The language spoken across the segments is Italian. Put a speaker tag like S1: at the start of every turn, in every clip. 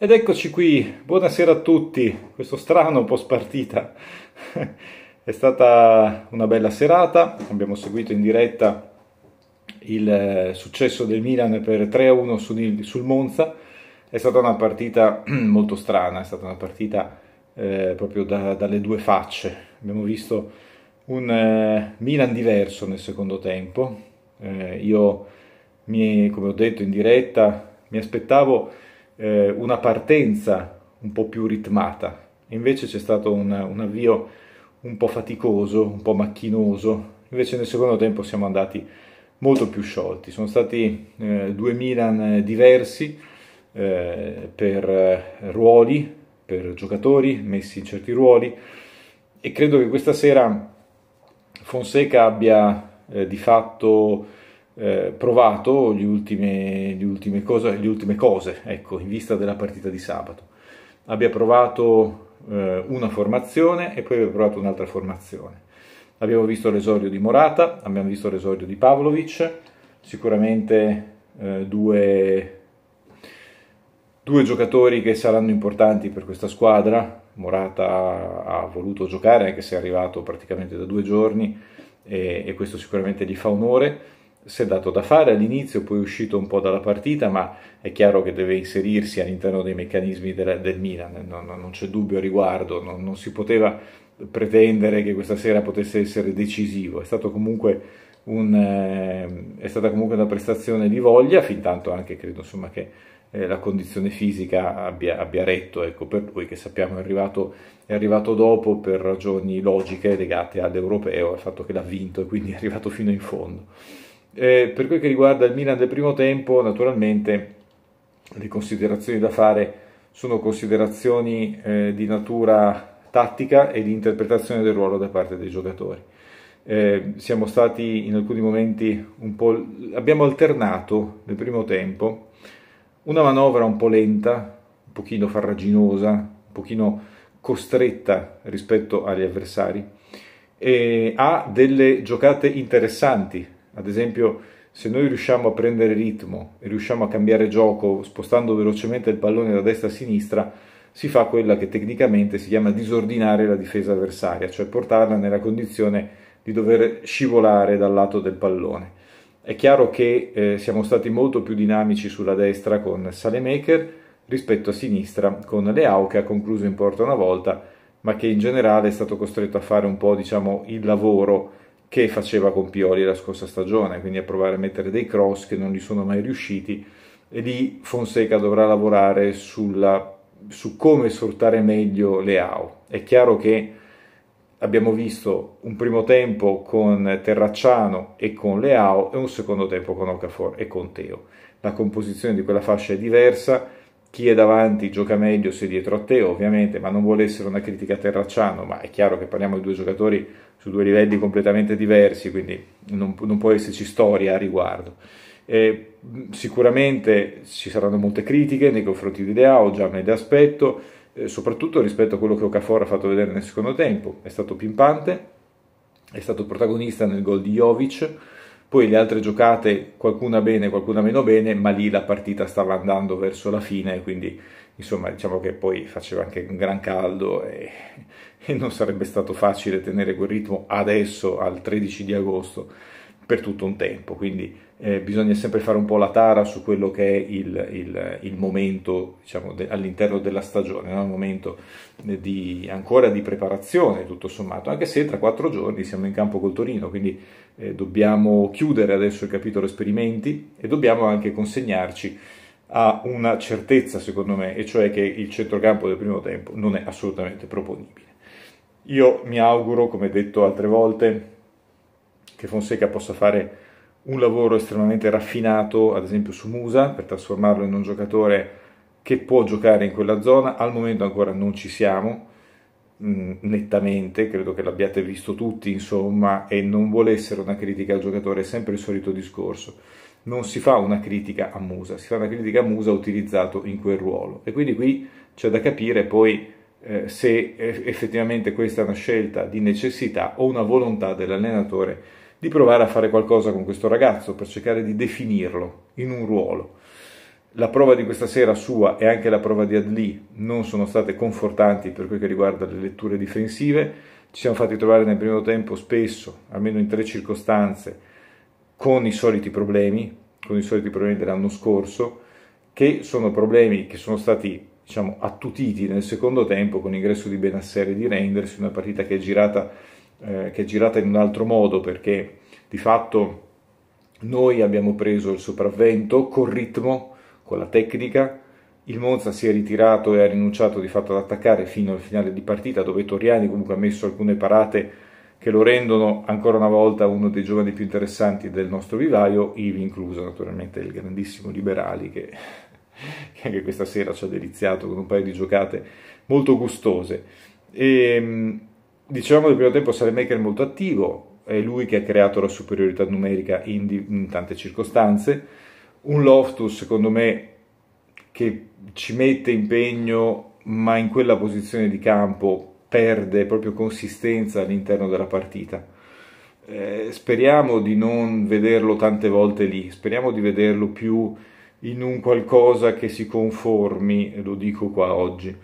S1: Ed eccoci qui, buonasera a tutti, questo strano post partita. È stata una bella serata, abbiamo seguito in diretta il eh, successo del Milan per 3-1 sul, sul Monza. È stata una partita molto strana, è stata una partita eh, proprio da, dalle due facce. Abbiamo visto un eh, Milan diverso nel secondo tempo. Eh, io, mi, come ho detto in diretta, mi aspettavo eh, una partenza un po' più ritmata. Invece c'è stato un, un avvio un po' faticoso, un po' macchinoso. Invece nel secondo tempo siamo andati molto più sciolti. Sono stati eh, due Milan diversi eh, per eh, ruoli, per giocatori messi in certi ruoli e credo che questa sera Fonseca abbia eh, di fatto eh, provato le ultime, le ultime, cose, le ultime cose ecco, in vista della partita di sabato. Abbia provato eh, una formazione e poi abbia provato un'altra formazione. Abbiamo visto l'esordio di Morata, abbiamo visto l'esordio di Pavlovic, sicuramente eh, due, due giocatori che saranno importanti per questa squadra. Morata ha voluto giocare anche se è arrivato praticamente da due giorni e, e questo sicuramente gli fa onore si è dato da fare all'inizio, poi è uscito un po' dalla partita, ma è chiaro che deve inserirsi all'interno dei meccanismi del, del Milan, non, non, c'è dubbio a riguardo, non, non, si poteva pretendere che questa sera potesse essere decisivo, è, un, eh, è stata comunque una prestazione di voglia, fin tanto anche credo insomma, che eh, la condizione fisica abbia, abbia retto ecco, per lui che sappiamo è arrivato, è arrivato, dopo per ragioni logiche legate all'europeo, al fatto che l'ha vinto e quindi è arrivato fino in fondo. Eh, per quel che riguarda il Milan del primo tempo, naturalmente le considerazioni da fare sono considerazioni eh, di natura tattica e di interpretazione del ruolo da parte dei giocatori. Eh, siamo stati in alcuni momenti un po'... abbiamo alternato nel primo tempo una manovra un po' lenta, un pochino farraginosa, un pochino costretta rispetto agli avversari, e eh, ha delle giocate interessanti ad esempio, se noi riusciamo a prendere ritmo e riusciamo a cambiare gioco spostando velocemente il pallone da destra a sinistra, si fa quella che tecnicamente si chiama disordinare la difesa avversaria, cioè portarla nella condizione di dover scivolare dal lato del pallone. È chiaro che eh, siamo stati molto più dinamici sulla destra con Salemaker rispetto a sinistra con Leao che ha concluso in porta una volta, ma che in generale è stato costretto a fare un po' diciamo il lavoro che faceva con Pioli la scorsa stagione, quindi a provare a mettere dei cross che non gli sono mai riusciti e lì Fonseca dovrà lavorare sulla, su come sfruttare meglio Leao. È chiaro che abbiamo visto un primo tempo con Terracciano e con Leao e un secondo tempo con Ocafor e con Teo. La composizione di quella fascia è diversa, chi è davanti gioca meglio se dietro a te, ovviamente, ma non vuole essere una critica a Terracciano, ma è chiaro che parliamo di due giocatori su due livelli completamente diversi, quindi non, non può esserci storia a riguardo. Eh, sicuramente ci saranno molte critiche nei confronti di Leao, già me le aspetto, eh, soprattutto rispetto a quello che Okafor ha fatto vedere nel secondo tempo, è stato pimpante, è stato protagonista nel gol di Jovic, poi le altre giocate, qualcuna bene, qualcuna meno bene, ma lì la partita stava andando verso la fine, quindi insomma diciamo che poi faceva anche un gran caldo e, e non sarebbe stato facile tenere quel ritmo adesso al 13 di agosto per tutto un tempo, quindi eh, bisogna sempre fare un po' la tara su quello che è il, il, il momento diciamo, de, all'interno della stagione, no? un momento eh, di, ancora di preparazione tutto sommato, anche se tra quattro giorni siamo in campo col Torino, quindi eh, dobbiamo chiudere adesso il capitolo esperimenti e dobbiamo anche consegnarci a una certezza secondo me, e cioè che il centrocampo del primo tempo non è assolutamente proponibile. Io mi auguro, come detto altre volte, che Fonseca possa fare un lavoro estremamente raffinato, ad esempio su Musa, per trasformarlo in un giocatore che può giocare in quella zona. Al momento ancora non ci siamo, mm, nettamente, credo che l'abbiate visto tutti, insomma, e non vuole essere una critica al giocatore, è sempre il solito discorso. Non si fa una critica a Musa, si fa una critica a Musa utilizzato in quel ruolo. E quindi qui c'è da capire poi eh, se effettivamente questa è una scelta di necessità o una volontà dell'allenatore di provare a fare qualcosa con questo ragazzo per cercare di definirlo in un ruolo. La prova di questa sera sua e anche la prova di Adli non sono state confortanti per quel che riguarda le letture difensive, ci siamo fatti trovare nel primo tempo spesso, almeno in tre circostanze, con i soliti problemi, con i soliti problemi dell'anno scorso, che sono problemi che sono stati diciamo, attutiti nel secondo tempo con l'ingresso di Benassere e di Rendersi, una partita che è girata eh, che è girata in un altro modo perché di fatto noi abbiamo preso il sopravvento col ritmo, con la tecnica, il Monza si è ritirato e ha rinunciato di fatto ad attaccare fino al finale di partita dove Toriani comunque ha messo alcune parate che lo rendono ancora una volta uno dei giovani più interessanti del nostro vivaio, ivi incluso naturalmente il grandissimo Liberali che, che anche questa sera ci ha deliziato con un paio di giocate molto gustose. E, ehm, Dicevamo nel primo tempo Sale Maker è molto attivo, è lui che ha creato la superiorità numerica in, in tante circostanze. Un Loftus, secondo me, che ci mette impegno, ma in quella posizione di campo perde proprio consistenza all'interno della partita. Eh, speriamo di non vederlo tante volte lì, speriamo di vederlo più in un qualcosa che si conformi, lo dico qua oggi,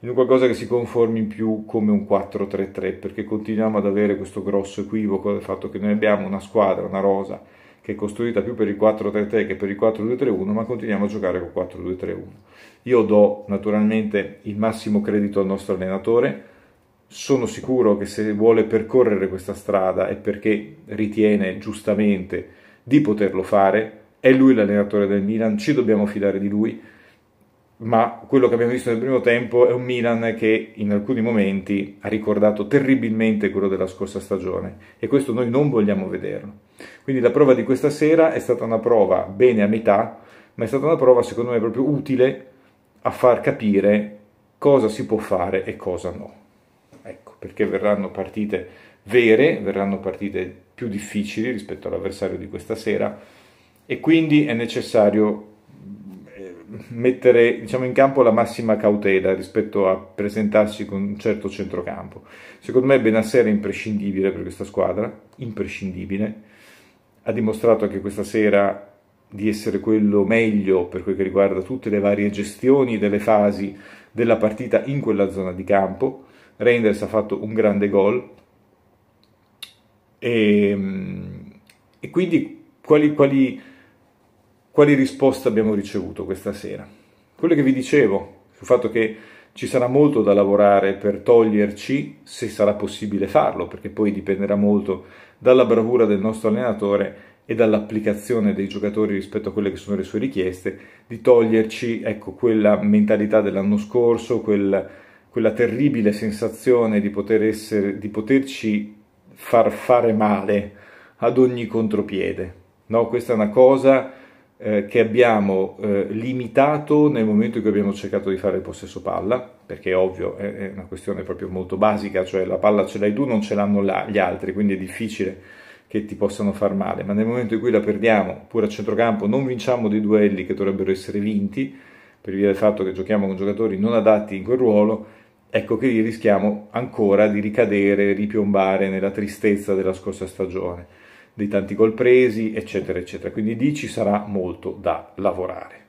S1: in un qualcosa che si conformi in più come un 4-3-3, perché continuiamo ad avere questo grosso equivoco del fatto che noi abbiamo una squadra, una rosa, che è costruita più per il 4-3-3 che per il 4-2-3-1, ma continuiamo a giocare con 4-2-3-1. Io do naturalmente il massimo credito al nostro allenatore, sono sicuro che se vuole percorrere questa strada è perché ritiene giustamente di poterlo fare, è lui l'allenatore del Milan, ci dobbiamo fidare di lui, ma quello che abbiamo visto nel primo tempo è un Milan che in alcuni momenti ha ricordato terribilmente quello della scorsa stagione e questo noi non vogliamo vederlo. Quindi la prova di questa sera è stata una prova bene a metà, ma è stata una prova secondo me proprio utile a far capire cosa si può fare e cosa no. Ecco, perché verranno partite vere, verranno partite più difficili rispetto all'avversario di questa sera e quindi è necessario mettere diciamo, in campo la massima cautela rispetto a presentarsi con un certo centrocampo. Secondo me Benassera è imprescindibile per questa squadra, imprescindibile. Ha dimostrato anche questa sera di essere quello meglio per quel che riguarda tutte le varie gestioni delle fasi della partita in quella zona di campo. Reinders ha fatto un grande gol e, ehm, e quindi quali, quali quali risposte abbiamo ricevuto questa sera. Quello che vi dicevo, sul fatto che ci sarà molto da lavorare per toglierci, se sarà possibile farlo, perché poi dipenderà molto dalla bravura del nostro allenatore e dall'applicazione dei giocatori rispetto a quelle che sono le sue richieste, di toglierci ecco, quella mentalità dell'anno scorso, quel, quella terribile sensazione di, poter essere, di poterci far fare male ad ogni contropiede. No, questa è una cosa eh, che abbiamo eh, limitato nel momento in cui abbiamo cercato di fare il possesso palla, perché è ovvio, è, è una questione proprio molto basica, cioè la palla ce l'hai tu, non ce l'hanno la, gli altri, quindi è difficile che ti possano far male, ma nel momento in cui la perdiamo, pure a centrocampo, non vinciamo dei duelli che dovrebbero essere vinti, per via del fatto che giochiamo con giocatori non adatti in quel ruolo, ecco che rischiamo ancora di ricadere, ripiombare nella tristezza della scorsa stagione dei tanti gol presi, eccetera, eccetera. Quindi lì ci sarà molto da lavorare.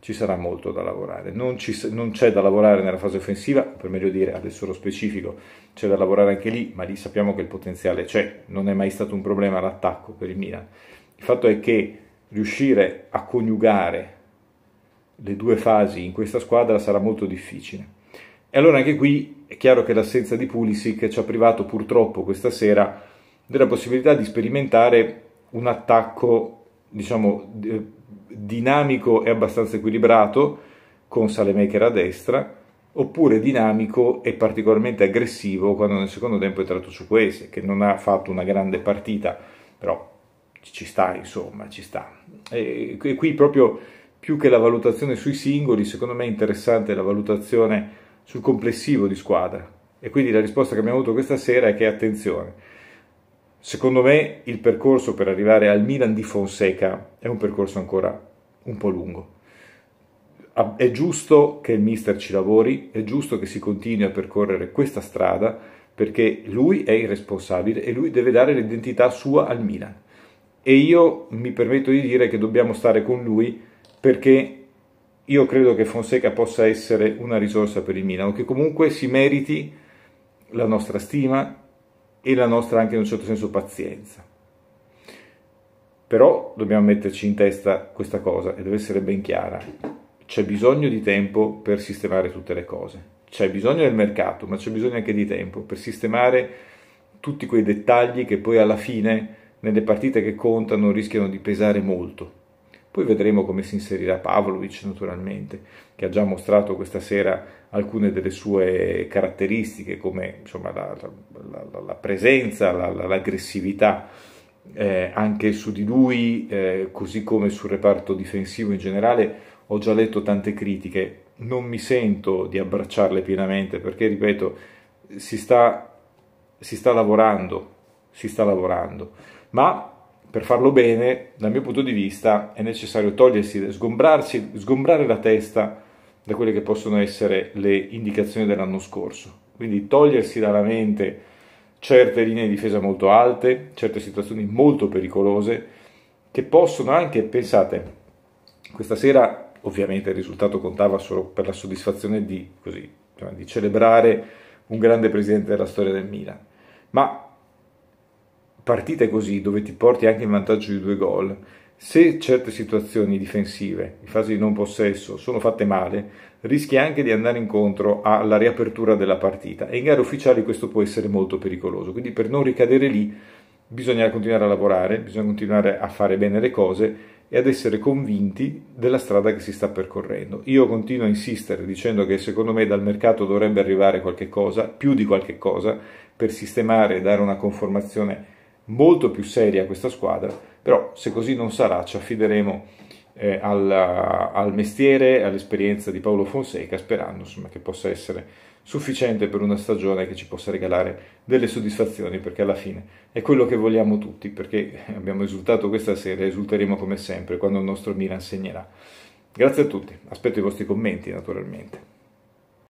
S1: Ci sarà molto da lavorare. Non, ci, non c'è da lavorare nella fase offensiva, per meglio dire, adesso lo specifico, c'è da lavorare anche lì, ma lì sappiamo che il potenziale c'è, non è mai stato un problema l'attacco per il Milan. Il fatto è che riuscire a coniugare le due fasi in questa squadra sarà molto difficile. E allora anche qui è chiaro che l'assenza di Pulisic ci ha privato purtroppo questa sera della possibilità di sperimentare un attacco, diciamo, eh, dinamico e abbastanza equilibrato con Salemaker a destra, oppure dinamico e particolarmente aggressivo quando nel secondo tempo è entrato Ciuquese, che non ha fatto una grande partita, però ci sta, insomma, ci sta. E qui proprio più che la valutazione sui singoli, secondo me è interessante la valutazione sul complessivo di squadra. E quindi la risposta che abbiamo avuto questa sera è che attenzione, Secondo me il percorso per arrivare al Milan di Fonseca è un percorso ancora un po' lungo. È giusto che il mister ci lavori, è giusto che si continui a percorrere questa strada perché lui è il responsabile e lui deve dare l'identità sua al Milan. E io mi permetto di dire che dobbiamo stare con lui perché io credo che Fonseca possa essere una risorsa per il Milan, che comunque si meriti la nostra stima, e la nostra anche in un certo senso pazienza. Però dobbiamo metterci in testa questa cosa e deve essere ben chiara. C'è bisogno di tempo per sistemare tutte le cose. C'è bisogno del mercato, ma c'è bisogno anche di tempo per sistemare tutti quei dettagli che poi alla fine nelle partite che contano rischiano di pesare molto. Poi vedremo come si inserirà Pavlovic naturalmente, che ha già mostrato questa sera alcune delle sue caratteristiche come insomma, la, la, la, la, presenza, l'aggressività eh, anche su di lui, eh, così come sul reparto difensivo in generale. Ho già letto tante critiche, non mi sento di abbracciarle pienamente perché, ripeto, si sta, si sta lavorando, si sta lavorando. Ma per farlo bene, dal mio punto di vista, è necessario togliersi, sgombrarsi, sgombrare la testa da quelle che possono essere le indicazioni dell'anno scorso. Quindi togliersi dalla mente certe linee di difesa molto alte, certe situazioni molto pericolose, che possono anche, pensate, questa sera ovviamente il risultato contava solo per la soddisfazione di, così, di celebrare un grande presidente della storia del Milan, ma partite così, dove ti porti anche in vantaggio di due gol, se certe situazioni difensive, in fase di non possesso, sono fatte male, rischi anche di andare incontro alla riapertura della partita. E in gare ufficiali questo può essere molto pericoloso. Quindi per non ricadere lì bisogna continuare a lavorare, bisogna continuare a fare bene le cose e ad essere convinti della strada che si sta percorrendo. Io continuo a insistere dicendo che secondo me dal mercato dovrebbe arrivare qualche cosa, più di qualche cosa, per sistemare e dare una conformazione molto più seria questa squadra, però se così non sarà ci affideremo eh, alla, al mestiere, all'esperienza di Paolo Fonseca, sperando insomma, che possa essere sufficiente per una stagione che ci possa regalare delle soddisfazioni, perché alla fine è quello che vogliamo tutti, perché abbiamo esultato questa sera e esulteremo come sempre quando il nostro Milan segnerà. Grazie a tutti, aspetto i vostri commenti naturalmente.